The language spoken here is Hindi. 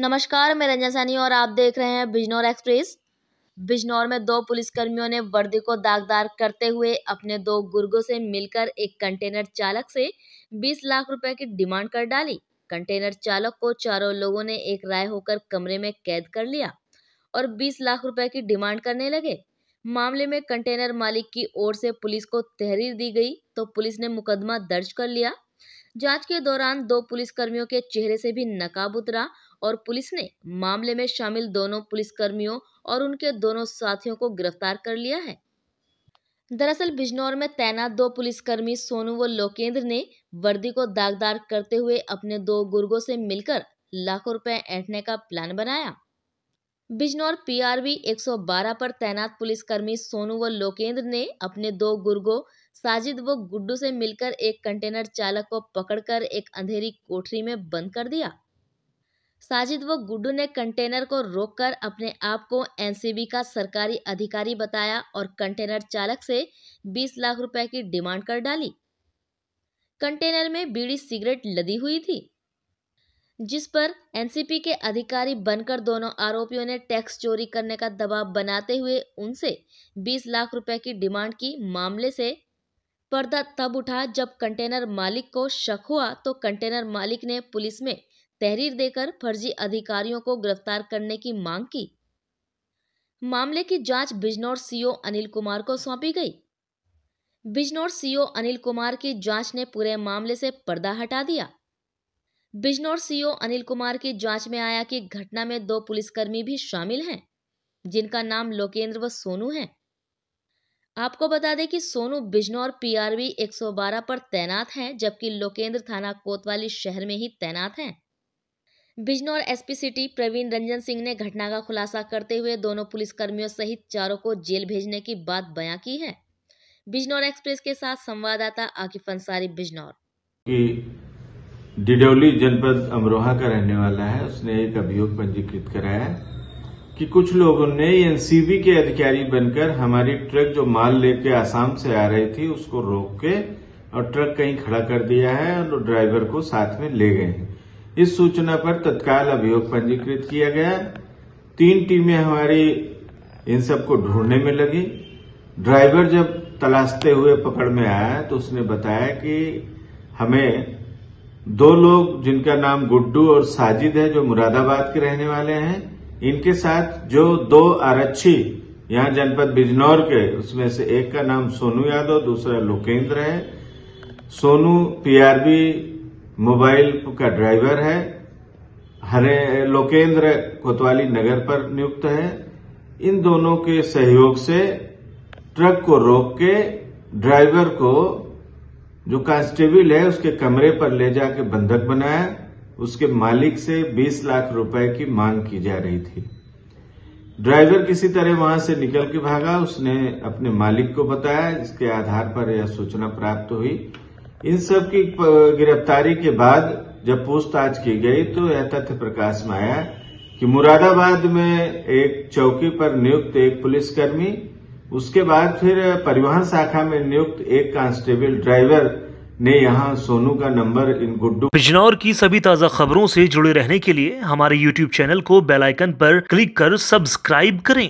नमस्कार मैं रंजन सैनी और आप देख रहे हैं बिजनौर एक्सप्रेस बिजनौर में दो पुलिसकर्मियों ने वर्दी को दागदार करते हुए अपने दो गुर्गों से मिलकर एक कंटेनर चालक से 20 लाख रुपए की डिमांड कर डाली कंटेनर चालक को चारों लोगों ने एक राय होकर कमरे में कैद कर लिया और 20 लाख रुपए की डिमांड करने लगे मामले में कंटेनर मालिक की ओर से पुलिस को तहरीर दी गई तो पुलिस ने मुकदमा दर्ज कर लिया जांच के दौरान दो पुलिसकर्मियों के चेहरे से भी नकाब उतरा और पुलिस ने मामले में शामिल दोनों पुलिसकर्मियों और उनके दोनों साथियों को गिरफ्तार कर लिया है दरअसल बिजनौर में तैनात दो पुलिसकर्मी सोनू व लोकेंद्र ने वर्दी को दागदार करते हुए अपने दो गुर्गों से मिलकर लाखों रुपए ऐंठने का प्लान बनाया बिजनौर पीआरबी 112 पर तैनात पुलिसकर्मी सोनू व लोकेंद्र ने अपने दो गुर्गों साजिद व गुड्डू से मिलकर एक कंटेनर चालक को पकड़कर एक अंधेरी कोठरी में बंद कर दिया साजिद व गुड्डू ने कंटेनर को रोककर अपने आप को एनसीबी का सरकारी अधिकारी बताया और कंटेनर चालक से 20 लाख रुपए की डिमांड कर डाली कंटेनर में बीड़ी सिगरेट लदी हुई थी जिस पर एनसीपी के अधिकारी बनकर दोनों आरोपियों ने टैक्स चोरी करने का दबाव बनाते हुए उनसे 20 लाख रुपए की डिमांड की मामले से पर्दा तब उठा जब कंटेनर मालिक को शक हुआ तो कंटेनर मालिक ने पुलिस में तहरीर देकर फर्जी अधिकारियों को गिरफ्तार करने की मांग की मामले की जांच बिजनौर सीओ अनिल कुमार को सौंपी गई बिजनौर सीओ अनिल कुमार की जांच ने पूरे मामले से पर्दा हटा दिया बिजनौर सीओ अनिल कुमार की जांच में आया कि घटना में दो पुलिसकर्मी भी शामिल हैं जिनका नाम लोकेंद्र व सोनू है आपको बता दें कि सोनू बिजनौर पीआरवी 112 पर तैनात हैं जबकि लोकेंद्र थाना कोतवाली शहर में ही तैनात हैं बिजनौर एसपी सिटी प्रवीण रंजन सिंह ने घटना का खुलासा करते हुए दोनों पुलिसकर्मियों सहित चारों को जेल भेजने की बात बयां की है बिजनौर एक्सप्रेस के साथ संवाददाता आकिफ अंसारी बिजनौर की डिडौली जनपद अमरोहा का रहने वाला है उसने एक अभियोग पंजीकृत कराया कि कुछ लोगों ने एनसीबी के अधिकारी बनकर हमारी ट्रक जो माल लेके आसाम से आ रही थी उसको रोक के और ट्रक कहीं खड़ा कर दिया है और ड्राइवर को साथ में ले गए हैं इस सूचना पर तत्काल अभियोग पंजीकृत किया गया तीन टीमें हमारी इन सबको ढूंढने में लगी ड्राइवर जब तलाशते हुए पकड़ में आया तो उसने बताया कि हमें दो लोग जिनका नाम गुड्डू और साजिद है जो मुरादाबाद के रहने वाले हैं इनके साथ जो दो आरक्षी यहां जनपद बिजनौर के उसमें से एक का नाम सोनू यादव दूसरा लोकेंद्र है सोनू पीआरबी मोबाइल का ड्राइवर है हरे लोकेंद्र कोतवाली नगर पर नियुक्त है इन दोनों के सहयोग से ट्रक को रोक के ड्राइवर को जो कांस्टेबल है उसके कमरे पर ले जाके बंधक बनाया उसके मालिक से 20 लाख रुपए की मांग की जा रही थी ड्राइवर किसी तरह वहां से निकल के भागा उसने अपने मालिक को बताया इसके आधार पर यह सूचना प्राप्त हुई इन सब की गिरफ्तारी के बाद जब पूछताछ की गई तो यह तथ्य प्रकाश में आया कि मुरादाबाद में एक चौकी पर नियुक्त एक पुलिसकर्मी उसके बाद फिर परिवहन शाखा में नियुक्त एक कांस्टेबल ड्राइवर ने यहाँ सोनू का नंबर इन गुड्डू बिजनौर की सभी ताज़ा खबरों से जुड़े रहने के लिए हमारे YouTube चैनल को बेल आइकन पर क्लिक कर सब्सक्राइब करें